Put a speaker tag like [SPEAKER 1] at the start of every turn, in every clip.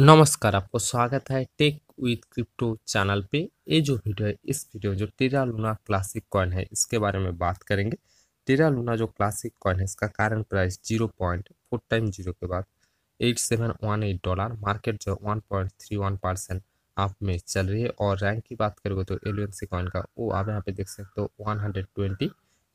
[SPEAKER 1] नमस्कार आपको स्वागत है टेक विथ क्रिप्टो चैनल पे ये जो वीडियो है इस वीडियो जो टेरा लूना क्लासिक कॉइन है इसके बारे में बात करेंगे टेरा लूना जो क्लासिक कॉइन है इसका कारण price zero point four time zero के बाद eight seven one eight dollar market जो one point three one percent आप में चल रही है और रैंक की बात करोगे तो एल कॉइन का वो आप यहाँ पे देख सकते हो one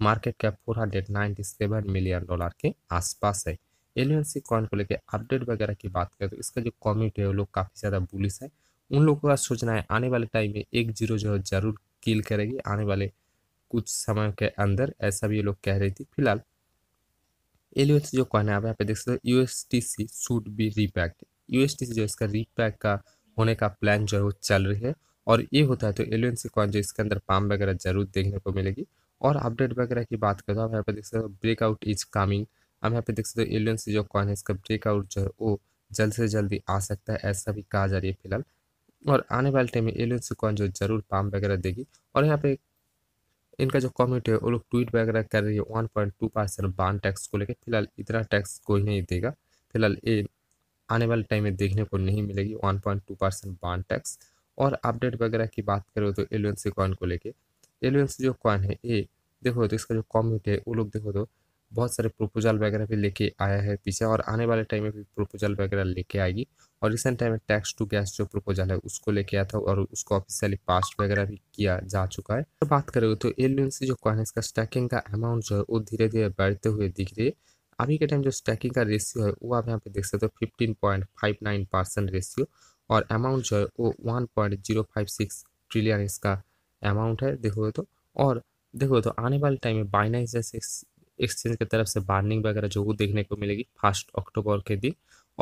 [SPEAKER 1] market cap four million dollar के आसपास है एलियन कॉइन को लेकर अपडेट वगैरह की बात करें तो इसका जो कॉमेंट है वो लोग काफ़ी ज़्यादा बुलिस है उन लोगों का सोचना है आने वाले टाइम में एक जीरो जो है जरूर किल करेगी आने वाले कुछ समय के अंदर ऐसा भी ये लोग कह रही थी फिलहाल एलियन जो कॉइन है आप यहाँ पे देख सकते हो U S T C should be repegged U S T C जो इसका रीपैक का होने का प्लान जो है वो चल रही है और ये होता है तो एलियन सी कॉइन जो इसके अंदर पाम वगैरह जरूर देखने को मिलेगी और अपडेट वगैरह की बात करें तो आप यहाँ पे देख सकते हो ब्रेकआउट इज कमिंग हम यहाँ पे देख सकते हो एलियन जो कॉइन है इसका ब्रेकआउट जो है वो जल्द से जल्दी आ सकता है ऐसा भी कहा जा रही है फिलहाल और आने वाले टाइम में एलियन कॉइन जो जरूर पाम वगैरह देगी और यहाँ पे इनका जो कम्युनिटी है वो लोग ट्वीट वगैरह कर रही है one point two percent burn tax को लेकर फिलहाल इतना टैक्स कोई नहीं देगा फिलहाल ये आने वाले टाइम में देखने को नहीं मिलेगी one point two percent burn tax और अपडेट वगैरह की बात करो तो एलियंस कॉइन को लेके एलियंस जो कॉइन है ये देखो तो इसका जो कॉम्यूट है वो लोग देखो तो बहुत सारे प्रपोजल वगैरह भी लेके आया है पीछे और आने वाले टाइम में भी प्रपोजल वगैरह लेके आएगी और रिसेंट टाइम में टैक्स टू गैस जो प्रपोजल है उसको लेके आया था और उसको ऑफिशियली पास वगैरह भी किया जा चुका है और बात करें तो एलियंसी जो कॉइन है इसका स्टैकिंग का अमाउंट जो है वो धीरे धीरे बढ़ते हुए दिख रही है अभी के टाइम जो स्टैकिंग का रेशियो है वो आप यहाँ पे देख सकते हो fifteen point five nine percent ratio और अमाउंट जो है वो one point zero five six trillion इसका अमाउंट है देखोगे तो और देखो तो आने वाले टाइम में बाइनाइस जैसे एक्सचेंज की तरफ से बार्निंग वगैरह जो देखने को मिलेगी फर्स्ट अक्टूबर के दिन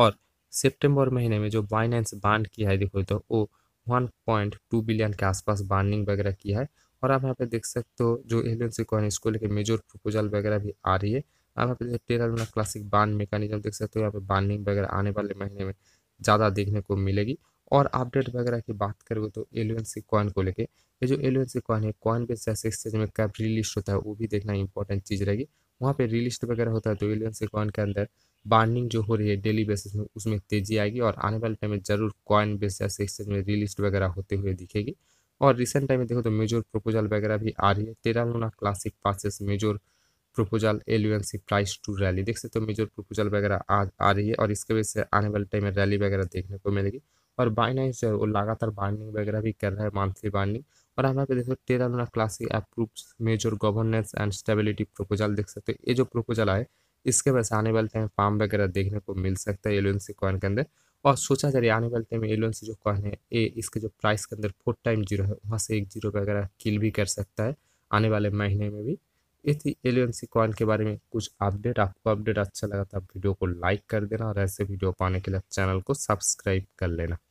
[SPEAKER 1] और सितंबर महीने में जो बाइनेंस बांड किया है देखो तो वो वन पॉइंट टू बिलियन के आसपास बार्निंग वगैरह किया है और आप यहाँ पे देख सकते हो जो एल एन सी कॉइन इसको लेकर मेजर प्रपोजल वगैरह भी आ रही है आप यहाँ पे टेरा क्लासिक बांड मेकानिज्म देख सकते हो यहाँ पे बार्निंग वगैरह आने वाले महीने में ज़्यादा देखने को मिलेगी और अपडेट वगैरह की बात करोगे तो सी कॉइन को लेके ये जो सी कॉइन है कॉइन बेस जैसे एक्सचेंज में कब रिलीज होता है वो भी देखना इंपॉर्टेंट चीज़ रहेगी वहाँ पे रिलिस्ट वगैरह होता है तो एलियन से कॉइन के अंदर बार्निंग जो हो रही है डेली बेसिस में उसमें तेजी आएगी और आने वाले टाइम में जरूर कॉइन बेस जैसे एक्सचेंज में रिलिस्ट वगैरह होते हुए दिखेगी और रिसेंट टाइम में देखो तो मेजोर प्रपोजल वगैरह भी आ रही है Terra Luna classic passes major proposal एल प्राइस टू रैली देख सकते हो तो मेजर प्रपोजल वगैरह आ, आ रही है और इसके वजह से आने वाले टाइम में रैली वगैरह देखने को मिलेगी और बाइनाइस जो है वो लगातार बाइंडिंग वगैरह भी कर रहा है मंथली बाइंडिंग और हम यहाँ पे देख सकते तेरह अनुरा classic approve major governance and stability proposal देख सकते हो ये जो प्रोपोजल आए इसके वजह से आने वाले टाइम फार्म वगैरह देखने को मिल सकता है एलोन सी कॉइन के अंदर और सोचा जा रहा है आने वाले टाइम एलोन सी जो कॉइन है ये इसके जो प्राइस के अंदर फोर टाइम जीरो है वहाँ से एक जीरो वगैरह किल भी कर सकता है आने वाले महीने में भी ये थी एलियन सी कॉइन के बारे में कुछ अपडेट आपको अपडेट अच्छा लगा था वीडियो तो को लाइक कर देना और ऐसे वीडियो पाने के लिए चैनल को सब्सक्राइब कर लेना